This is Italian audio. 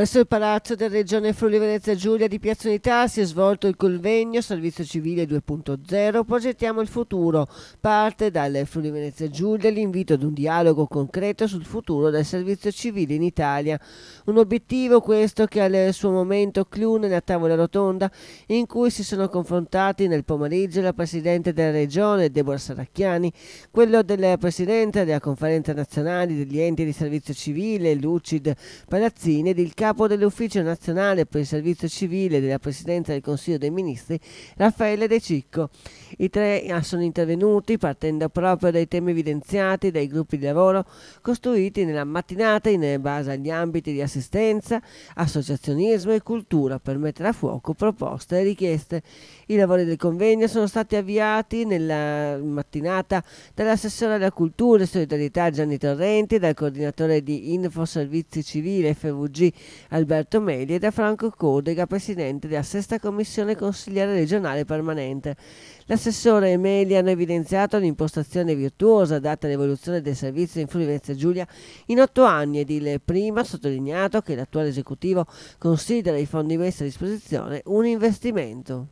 Presso il Palazzo della Regione Friuli Venezia Giulia di Piazza Unità si è svolto il convegno Servizio Civile 2.0 Progettiamo il futuro. Parte dal Friuli Venezia Giulia l'invito ad un dialogo concreto sul futuro del servizio civile in Italia. Un obiettivo questo che al suo momento clou nella tavola rotonda in cui si sono confrontati nel pomeriggio la Presidente della Regione Deborah Saracchiani, quello del Presidente della Conferenza Nazionale degli Enti di Servizio Civile Lucid Palazzini ed il capo capo dell'Ufficio Nazionale per il Servizio Civile della Presidenza del Consiglio dei Ministri, Raffaele De Cicco, i tre ah, sono intervenuti partendo proprio dai temi evidenziati dai gruppi di lavoro costruiti nella mattinata in base agli ambiti di assistenza, associazionismo e cultura per mettere a fuoco proposte e richieste. I lavori del convegno sono stati avviati nella mattinata dall'assessore della cultura e solidarietà Gianni Torrenti, dal coordinatore di Info Servizi Civile FVG Alberto Meli e da Franco Codega, presidente della sesta commissione consigliere regionale permanente. La assessore e Meli hanno evidenziato l'impostazione virtuosa data l'evoluzione del servizio in Friuli Venezia Giulia in otto anni ed il prima ha sottolineato che l'attuale esecutivo considera i fondi messi a disposizione un investimento.